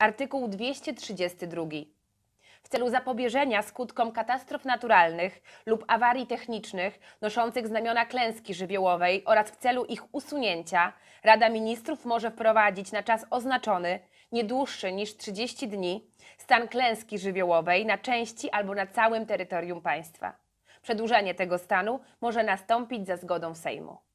Artykuł 232. W celu zapobieżenia skutkom katastrof naturalnych lub awarii technicznych noszących znamiona klęski żywiołowej oraz w celu ich usunięcia, Rada Ministrów może wprowadzić na czas oznaczony, nie dłuższy niż 30 dni, stan klęski żywiołowej na części albo na całym terytorium państwa. Przedłużenie tego stanu może nastąpić za zgodą Sejmu.